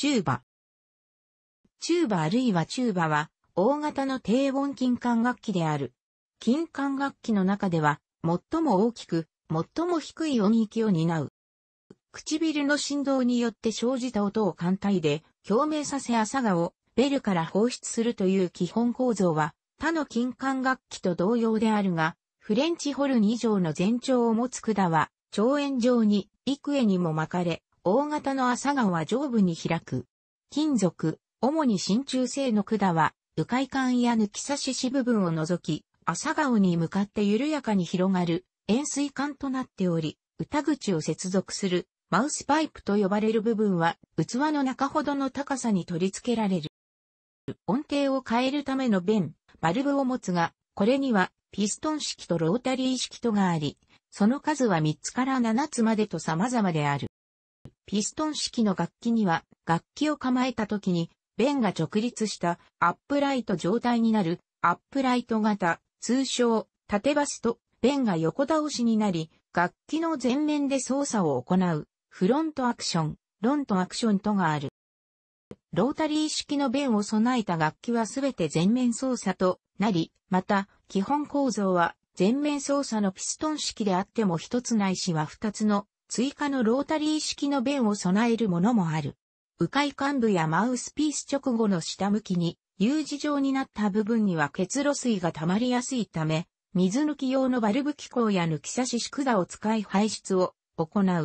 チューバ。チューバあるいはチューバは、大型の低音金管楽器である。金管楽器の中では、最も大きく、最も低い音域を担う。唇の振動によって生じた音を艦隊で共鳴させ朝顔ベルから放出するという基本構造は他の金管楽器と同様であるが、フレンチホルン以上の全長を持つ管は、長円状に幾重にも巻かれ、大型の朝顔は上部に開く。金属、主に真鍮製の管は、迂回管や抜き差しし部分を除き、朝顔に向かって緩やかに広がる円錐管となっており、歌口を接続するマウスパイプと呼ばれる部分は器の中ほどの高さに取り付けられる。音程を変えるための弁、バルブを持つが、これにはピストン式とロータリー式とがあり、その数は3つから7つまでと様々である。ピストン式の楽器には、楽器を構えた時に、弁が直立したアップライト状態になるアップライト型、通称、縦バスと、弁が横倒しになり、楽器の前面で操作を行う、フロントアクション、ロントアクションとがある。ロータリー式の弁を備えた楽器はすべて全面操作となり、また、基本構造は全面操作のピストン式であっても一つないしは二つの追加のロータリー式の弁を備えるものもある。迂回幹部やマウスピース直後の下向きに U 字状になった部分には結露水が溜まりやすいため、水抜き用のバルブ機構や抜き差し宿座を使い排出を行う。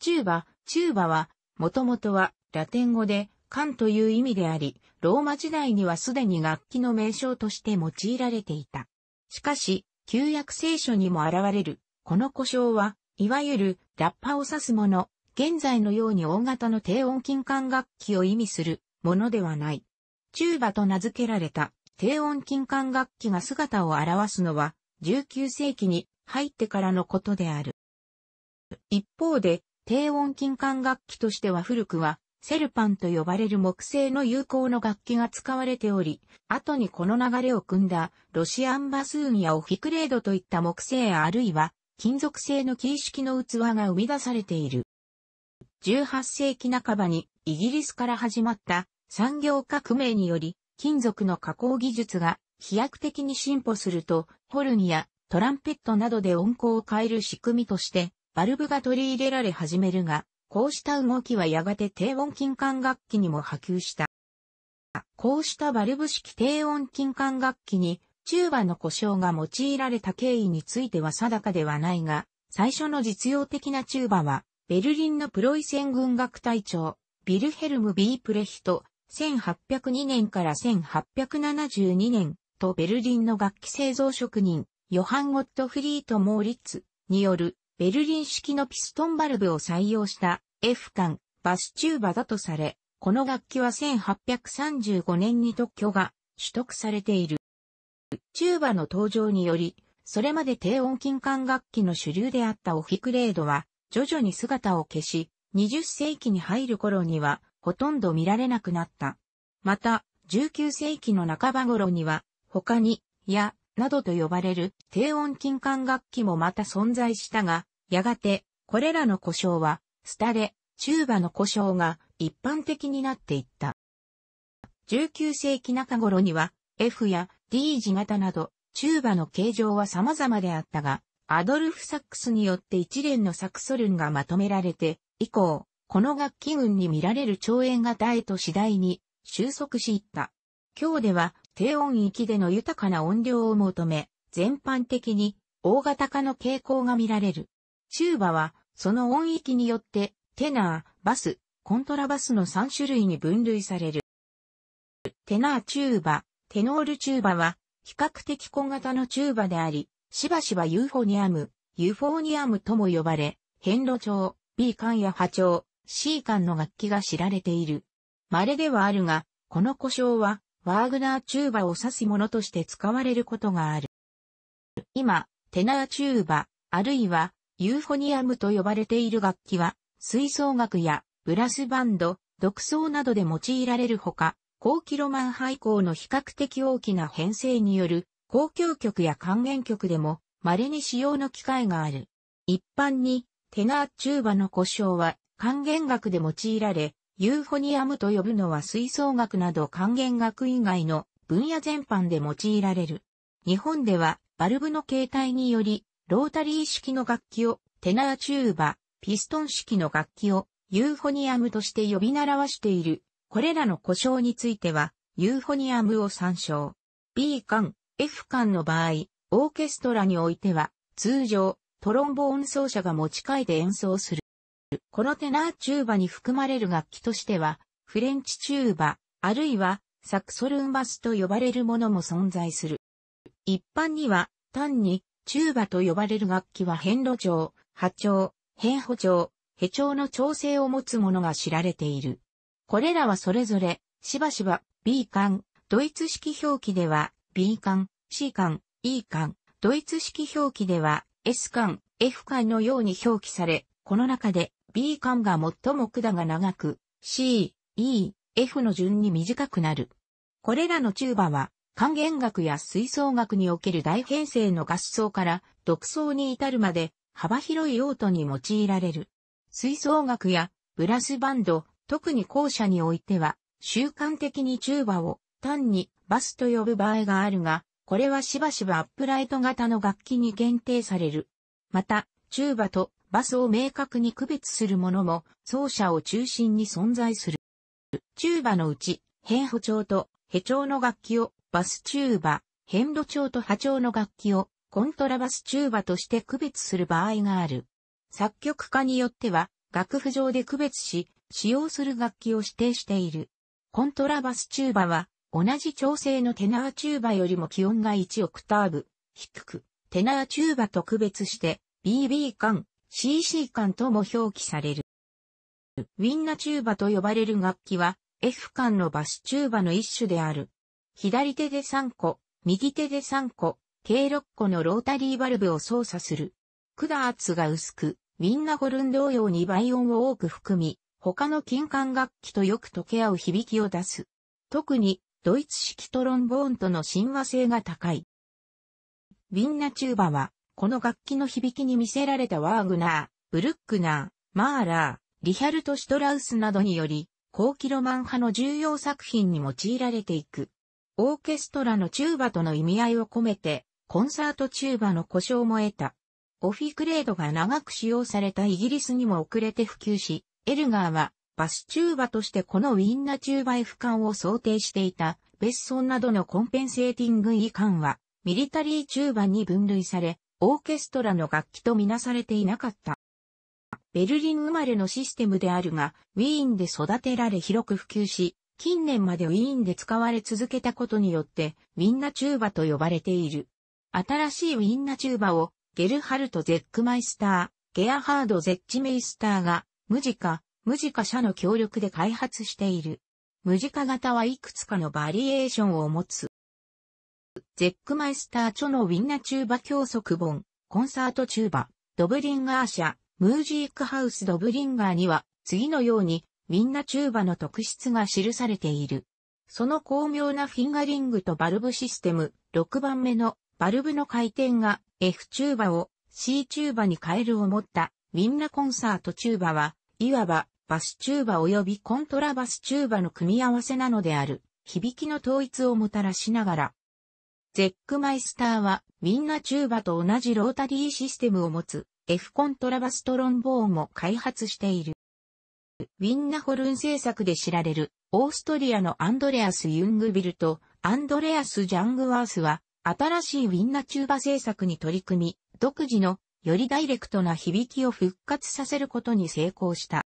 チューバ、チューバは、もともとはラテン語で管という意味であり、ローマ時代にはすでに楽器の名称として用いられていた。しかし、旧約聖書にも現れる、この故障は、いわゆるラッパを指すもの、現在のように大型の低音金管楽器を意味するものではない。チューバと名付けられた低音金管楽器が姿を現すのは19世紀に入ってからのことである。一方で低音金管楽器としては古くはセルパンと呼ばれる木製の有効の楽器が使われており、後にこの流れを組んだロシアンバスーンやオフィクレードといった木製あるいは金属製のキー式の器が生み出されている。18世紀半ばにイギリスから始まった産業革命により金属の加工技術が飛躍的に進歩するとホルンやトランペットなどで音高を変える仕組みとしてバルブが取り入れられ始めるがこうした動きはやがて低音金管楽器にも波及した。こうしたバルブ式低音金管楽器にチューバの故障が用いられた経緯については定かではないが、最初の実用的なチューバは、ベルリンのプロイセン軍学隊長、ビルヘルム・ビープレヒト、1802年から1872年とベルリンの楽器製造職人、ヨハン・ゴットフリート・モーリッツによるベルリン式のピストンバルブを採用した F 管、バスチューバだとされ、この楽器は1835年に特許が取得されている。チューバの登場により、それまで低音金管楽器の主流であったオフィクレードは、徐々に姿を消し、20世紀に入る頃には、ほとんど見られなくなった。また、19世紀の半ば頃には、他に、や、などと呼ばれる低音金管楽器もまた存在したが、やがて、これらの故障は、廃れ、チューバの故障が一般的になっていった。19世紀中頃には、F や D 字型など、チューバの形状は様々であったが、アドルフ・サックスによって一連のサクソルンがまとめられて、以降、この楽器群に見られる長円型へと次第に収束しいった。今日では低音域での豊かな音量を求め、全般的に大型化の傾向が見られる。チューバはその音域によってテナー、バス、コントラバスの3種類に分類される。テナーチューバ、テノールチューバは、比較的小型のチューバであり、しばしばユーフォニアム、ユーフォニアムとも呼ばれ、変路調、B 管や波長、C 管の楽器が知られている。稀ではあるが、この故障は、ワーグナーチューバを指すものとして使われることがある。今、テナーチューバ、あるいは、ユーフォニアムと呼ばれている楽器は、吹奏楽や、ブラスバンド、独奏などで用いられるほか、高キロマン廃校の比較的大きな編成による公共曲や還元曲でも稀に使用の機会がある。一般にテナーチューバの故障は還元楽で用いられ、ユーフォニアムと呼ぶのは吹奏楽など還元楽以外の分野全般で用いられる。日本ではバルブの形態により、ロータリー式の楽器をテナーチューバ、ピストン式の楽器をユーフォニアムとして呼び習わしているこれらの故障については、ユーフォニアムを参照。B 間、F 間の場合、オーケストラにおいては、通常、トロンボーン奏者が持ち替えて演奏する。このテナーチューバに含まれる楽器としては、フレンチチューバ、あるいは、サクソルンバスと呼ばれるものも存在する。一般には、単に、チューバと呼ばれる楽器は変路調、波調、変歩調、ヘ調の調整を持つものが知られている。これらはそれぞれ、しばしば、B 管、ドイツ式表記では、B 管、C 管、E 管、ドイツ式表記では、S 管、F 管のように表記され、この中で B 管が最も管が長く、C、E、F の順に短くなる。これらのチューバは、還元学や吹奏楽における大編成の合奏から独奏に至るまで幅広い用途に用いられる。吹奏楽やブラスバンド、特に後者においては、習慣的にチューバを単にバスと呼ぶ場合があるが、これはしばしばアップライト型の楽器に限定される。また、チューバとバスを明確に区別するものも奏者を中心に存在する。チューバのうち、変歩調とヘ調の楽器をバスチューバ、変路調と波調の楽器をコントラバスチューバとして区別する場合がある。作曲家によっては、楽譜上で区別し、使用する楽器を指定している。コントラバスチューバは、同じ調整のテナーチューバよりも気温が1オクターブ、低く、テナーチューバと区別して、BB 管、CC 管とも表記される。ウィンナチューバと呼ばれる楽器は、F 管のバスチューバの一種である。左手で3個、右手で3個、計6個のロータリーバルブを操作する。管圧が薄く、ウィンナホルン同様に倍音を多く含み、他の金管楽器とよく溶け合う響きを出す。特に、ドイツ式トロンボーンとの親和性が高い。ビンナチューバは、この楽器の響きに魅せられたワーグナー、ブルックナー、マーラー、リヒャルト・シュトラウスなどにより、高キロマン派の重要作品に用いられていく。オーケストラのチューバとの意味合いを込めて、コンサートチューバの故障も得た。オフィグレードが長く使用されたイギリスにも遅れて普及し、エルガーはバスチューバとしてこのウィンナチューバ F 艦を想定していた、ベッソンなどのコンペンセーティング E 艦は、ミリタリーチューバに分類され、オーケストラの楽器とみなされていなかった。ベルリン生まれのシステムであるが、ウィーンで育てられ広く普及し、近年までウィーンで使われ続けたことによって、ウィンナチューバと呼ばれている。新しいウィンナチューバを、ゲルハルト・ゼックマイスター、ゲアハード・ゼッチメイスターがムジカ、ムジカ社の協力で開発している。ムジカ型はいくつかのバリエーションを持つ。ゼックマイスター著のウィンナチューバ教則本、コンサートチューバ、ドブリンガー社、ムージークハウスドブリンガーには、次のように、ウィンナチューバの特質が記されている。その巧妙なフィンガリングとバルブシステム、6番目のバルブの回転が F チューバを C チューバに変えるを持ったウィンナコンサートチューバはいわば、バスチューバ及びコントラバスチューバの組み合わせなのである、響きの統一をもたらしながら。ゼックマイスターは、ウィンナチューバと同じロータリーシステムを持つ、F コントラバストロンボーンも開発している。ウィンナホルン製作で知られる、オーストリアのアンドレアス・ユングビルと、アンドレアス・ジャングワースは、新しいウィンナチューバ製作に取り組み、独自のよりダイレクトな響きを復活させることに成功した。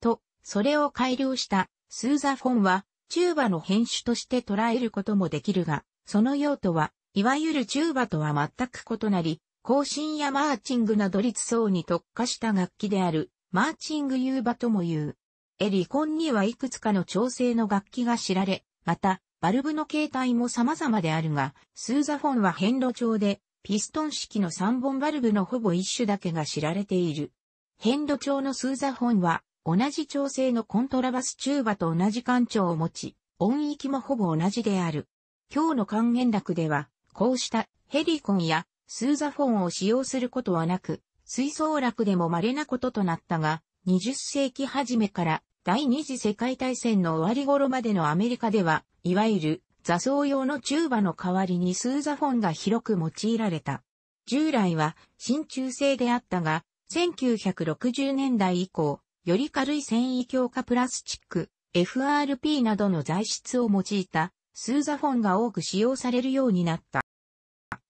と、それを改良したスーザフォンは、チューバの変種として捉えることもできるが、その用途は、いわゆるチューバとは全く異なり、更新やマーチングなど立層に特化した楽器である、マーチングユーバとも言う。エリコンにはいくつかの調整の楽器が知られ、また、バルブの形態も様々であるが、スーザフォンは変路調で、ピストン式の3本バルブのほぼ一種だけが知られている。変度調のスーザホンは、同じ調整のコントラバスチューバと同じ感長を持ち、音域もほぼ同じである。今日の還元楽では、こうしたヘリコンやスーザフォンを使用することはなく、水槽楽でも稀なこととなったが、20世紀初めから第二次世界大戦の終わり頃までのアメリカでは、いわゆる座奏用のチューバの代わりにスーザフォンが広く用いられた。従来は真鍮製であったが、1960年代以降、より軽い繊維強化プラスチック、FRP などの材質を用いたスーザフォンが多く使用されるようになった。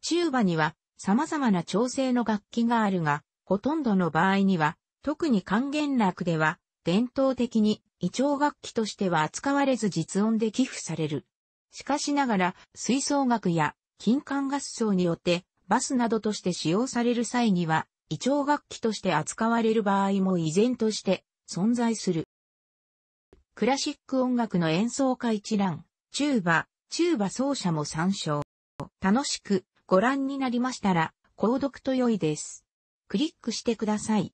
チューバには様々な調整の楽器があるが、ほとんどの場合には、特に還元楽では、伝統的に、異調楽器としては扱われず実音で寄付される。しかしながら、吹奏楽や金管合奏によってバスなどとして使用される際には、胃腸楽器として扱われる場合も依然として存在する。クラシック音楽の演奏会一覧、チューバ、チューバ奏者も参照。楽しくご覧になりましたら、購読と良いです。クリックしてください。